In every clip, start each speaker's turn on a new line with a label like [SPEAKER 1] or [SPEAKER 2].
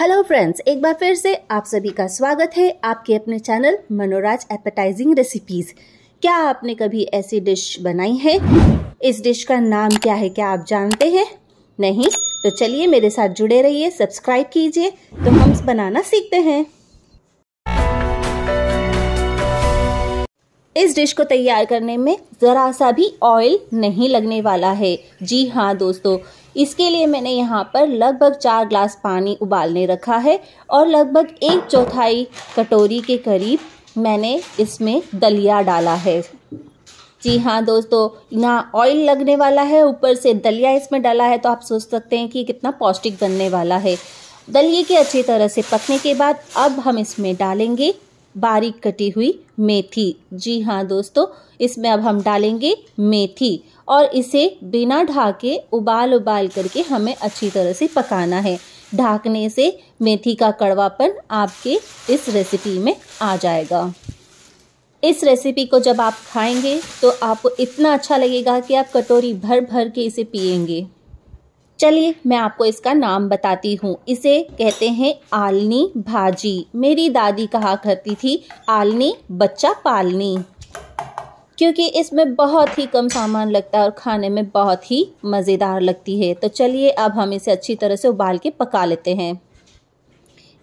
[SPEAKER 1] hello friends एक बार फिर से आप सभी का स्वागत है आपके अपने चैनल मनोराज एपेटाइजिंग रेसिपीज क्या आपने कभी ऐसी डिश बनाई है इस डिश का नाम क्या है क्या आप जानते हैं नहीं तो चलिए मेरे साथ जुड़े रहिए सब्सक्राइब कीजिए तो हम बनाना सीखते हैं इस डिश को तैयार करने में ज़रा सा भी ऑयल नहीं लगने वाला है जी हाँ दोस्तों इसके लिए मैंने यहाँ पर लगभग चार ग्लास पानी उबालने रखा है और लगभग एक चौथाई कटोरी के करीब मैंने इसमें दलिया डाला है जी हाँ दोस्तों यहाँ ऑयल लगने वाला है ऊपर से दलिया इसमें डाला है तो आप सोच सकते हैं कि कितना पौष्टिक बनने वाला है दलिए के अच्छी तरह से पकने के बाद अब हम इसमें डालेंगे बारीक कटी हुई मेथी जी हाँ दोस्तों इसमें अब हम डालेंगे मेथी और इसे बिना ढाके उबाल उबाल करके हमें अच्छी तरह से पकाना है ढाकने से मेथी का कड़वापन आपके इस रेसिपी में आ जाएगा इस रेसिपी को जब आप खाएंगे तो आपको इतना अच्छा लगेगा कि आप कटोरी भर भर के इसे पिएंगे चलिए मैं आपको इसका नाम बताती हूँ इसे कहते हैं आलनी भाजी मेरी दादी कहा करती थी आलनी बच्चा पालनी क्योंकि इसमें बहुत ही कम सामान लगता है और खाने में बहुत ही मज़ेदार लगती है तो चलिए अब हम इसे अच्छी तरह से उबाल के पका लेते हैं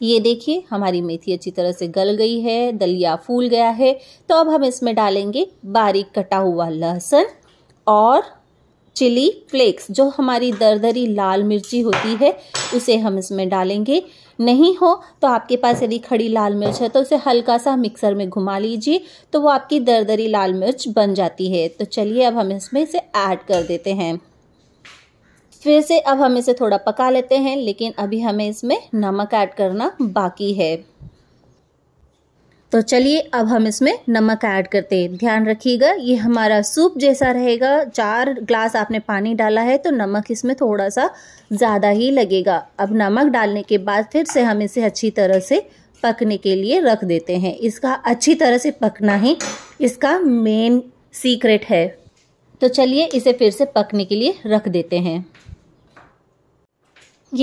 [SPEAKER 1] ये देखिए हमारी मेथी अच्छी तरह से गल गई है दलिया फूल गया है तो अब हम इसमें डालेंगे बारीक कटा हुआ लहसुन और चिली फ्लेक्स जो हमारी दरदरी लाल मिर्ची होती है उसे हम इसमें डालेंगे नहीं हो तो आपके पास यदि खड़ी लाल मिर्च है तो उसे हल्का सा मिक्सर में घुमा लीजिए तो वो आपकी दरदरी लाल मिर्च बन जाती है तो चलिए अब हम इसमें इसे ऐड कर देते हैं फिर से अब हम इसे थोड़ा पका लेते हैं लेकिन अभी हमें इसमें नमक ऐड करना बाकी है तो चलिए अब हम इसमें नमक ऐड करते हैं ध्यान रखिएगा ये हमारा सूप जैसा रहेगा चार ग्लास आपने पानी डाला है तो नमक इसमें थोड़ा सा ज़्यादा ही लगेगा अब नमक डालने के बाद फिर से हम इसे अच्छी तरह से पकने के लिए रख देते हैं इसका अच्छी तरह से पकना ही इसका मेन सीक्रेट है तो चलिए इसे फिर से पकने के लिए रख देते हैं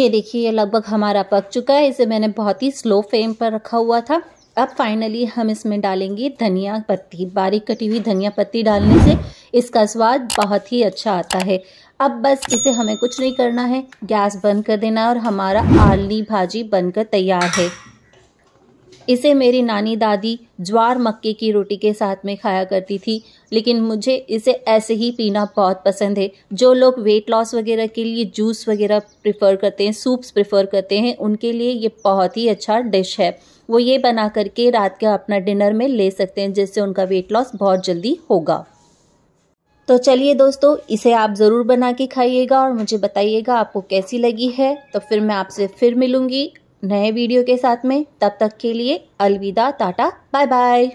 [SPEAKER 1] ये देखिए ये लगभग हमारा पक चुका है इसे मैंने बहुत ही स्लो फ्लेम पर रखा हुआ था अब फाइनली हम इसमें डालेंगे धनिया पत्ती बारीक कटी हुई धनिया पत्ती डालने से इसका स्वाद बहुत ही अच्छा आता है अब बस इसे हमें कुछ नहीं करना है गैस बंद कर देना और हमारा आलनी भाजी बनकर तैयार है इसे मेरी नानी दादी ज्वार मक्के की रोटी के साथ में खाया करती थी लेकिन मुझे इसे ऐसे ही पीना बहुत पसंद है जो लोग वेट लॉस वगैरह के लिए जूस वगैरह प्रिफर करते हैं सूप्स प्रेफर करते हैं उनके लिए ये बहुत ही अच्छा डिश है वो ये बना करके रात का अपना डिनर में ले सकते हैं जिससे उनका वेट लॉस बहुत जल्दी होगा तो चलिए दोस्तों इसे आप ज़रूर बना के खाइएगा और मुझे बताइएगा आपको कैसी लगी है तो फिर मैं आपसे फिर मिलूँगी नए वीडियो के साथ में तब तक के लिए अलविदा टाटा बाय बाय